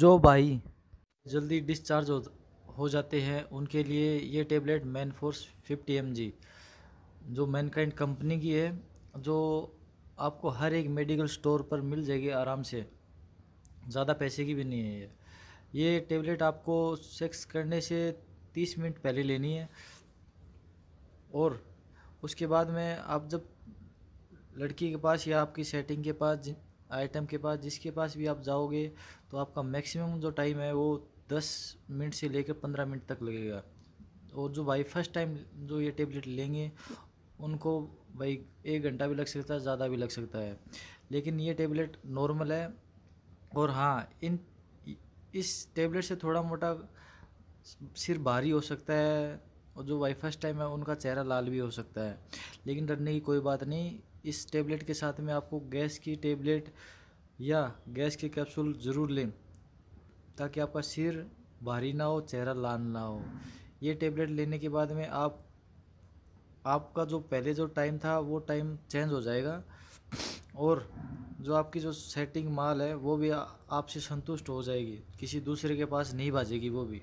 जो भाई जल्दी डिस्चार्ज हो हो जाते हैं उनके लिए ये tablet Manforce fifty M जो मैनकाइंड कंपनी की है जो आपको हर एक मेडिकल स्टोर पर मिल जाएगी आराम से ज़्यादा पैसे की भी नहीं है ये ये टेबलेट आपको सेक्स करने से तीस मिनट पहले लेनी है और उसके बाद में आप जब लड़की के पास या आपकी सेटिंग के पास आइटम के पास जिसके पास भी आप जाओगे तो आपका मैक्सिमम जो टाइम है वो दस मिनट से लेकर पंद्रह मिनट तक लगेगा और जो भाई फर्स्ट टाइम जो ये टेबलेट लेंगे उनको भाई एक घंटा भी लग सकता है ज़्यादा भी लग सकता है लेकिन ये टेबलेट नॉर्मल है और हाँ इन इस टेबलेट से थोड़ा मोटा सिर भारी हो सकता है और जो वाई फर्स्ट टाइम है उनका चेहरा लाल भी हो सकता है लेकिन डरने की कोई बात नहीं इस टेबलेट के साथ में आपको गैस की टेबलेट या गैस के कैप्सूल ज़रूर लें ताकि आपका सिर भारी ना हो चेहरा लाल ना हो ये टेबलेट लेने के बाद में आप आपका जो पहले जो टाइम था वो टाइम चेंज हो जाएगा और जो आपकी जो सेटिंग माल है वो भी आपसे संतुष्ट हो जाएगी किसी दूसरे के पास नहीं भाजेगी वो भी